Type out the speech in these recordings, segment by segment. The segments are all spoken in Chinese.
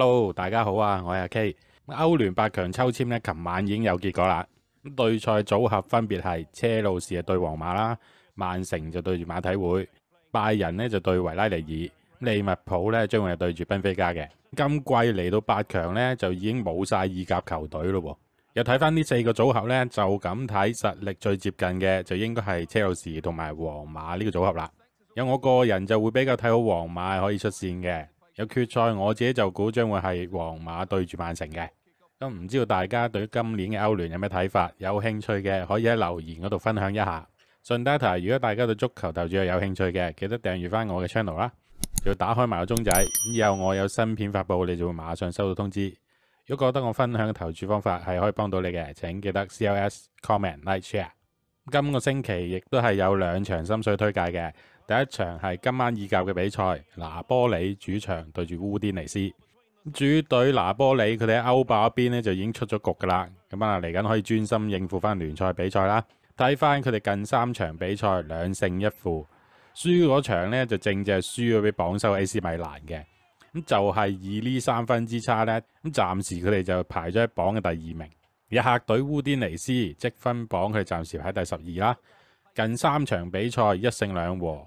hello，大家好啊，我系阿 K。欧联八强抽签咧，琴晚已经有结果啦。对赛组合分别系车路士对皇马啦，曼城就对住马体会，拜仁咧就对维拉尼尔，利物浦咧将会对住宾菲加嘅。今季嚟到八强咧，就已经冇晒意甲球队咯。又睇翻呢四个组合咧，就咁睇实力最接近嘅，就应该系车路士同埋皇马呢个组合啦。有我个人就会比较睇好皇马可以出线嘅。有决赛，我自己就估将会系皇马对住曼城嘅。咁唔知道大家對今年嘅欧联有咩睇法？有兴趣嘅可以喺留言嗰度分享一下。顺带提如果大家对足球投注又有兴趣嘅，记得订阅翻我嘅 channel 啦，要打开埋个钟仔，以后我有新片发布，你就会马上收到通知。如果觉得我分享嘅投注方法系可以帮到你嘅，请记得 CLS comment like share。今个星期亦都系有两场心水推介嘅。第一場係今晚意甲嘅比賽，拿波里主場對住烏迪尼斯。主隊拿波里佢哋喺歐霸嗰邊咧就已經出咗局噶啦，咁啊嚟緊可以專心應付翻聯賽比賽啦。睇翻佢哋近三場比賽兩勝一負，輸嗰場咧就正正係輸咗俾榜首 AC 米蘭嘅，咁就係以呢三分之差咧，咁暫時佢哋就排咗喺榜嘅第二名。客隊烏迪尼斯積分榜佢暫時排喺第十二啦，近三場比賽一勝兩和。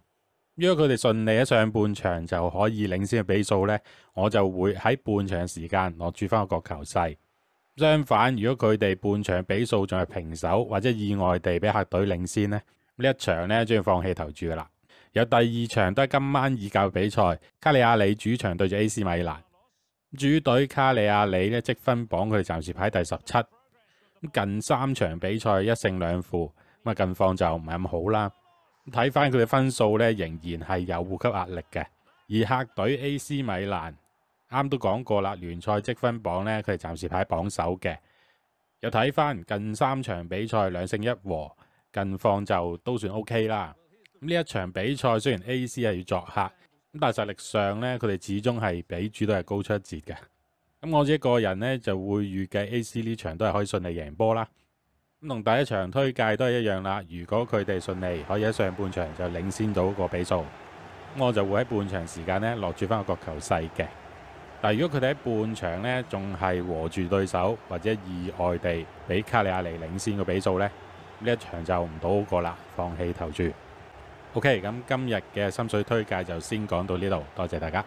如果佢哋顺利喺上半场就可以领先嘅比数呢，我就会喺半场时间落住翻个角球势。相反，如果佢哋半场比数仲系平手或者意外地俾客队领先呢，呢一场呢就要放弃投注噶啦。有第二场都系今晚以教比赛，卡利亚里主场对住 A.C. 米兰。主队卡利亚里呢积分榜佢哋暂时排第十七，咁近三场比赛一胜两负，咁啊近况就唔系咁好啦。睇翻佢嘅分数咧，仍然系有互级压力嘅。而客队 A.C. 米兰，啱都讲过啦，联赛积分榜咧，佢系暂时排榜首嘅。又睇翻近三场比赛两胜一和，近况就都算 O.K. 啦。呢一场比赛虽然 A.C. 系要作客，咁但系实力上咧，佢哋始终系比主队系高出一截嘅。咁我自己个人呢，就会预计 A.C. 呢场都系可以顺利赢波啦。咁同第一场推介都系一样啦，如果佢哋顺利可以喺上半场就领先到个比数，我就会喺半场时间咧落住翻个球细嘅。但如果佢哋喺半场咧仲系和住对手或者意外地俾卡利亚尼领先个比数咧，呢一场就唔到个啦，放弃投注。OK，咁今日嘅心水推介就先讲到呢度，多谢大家。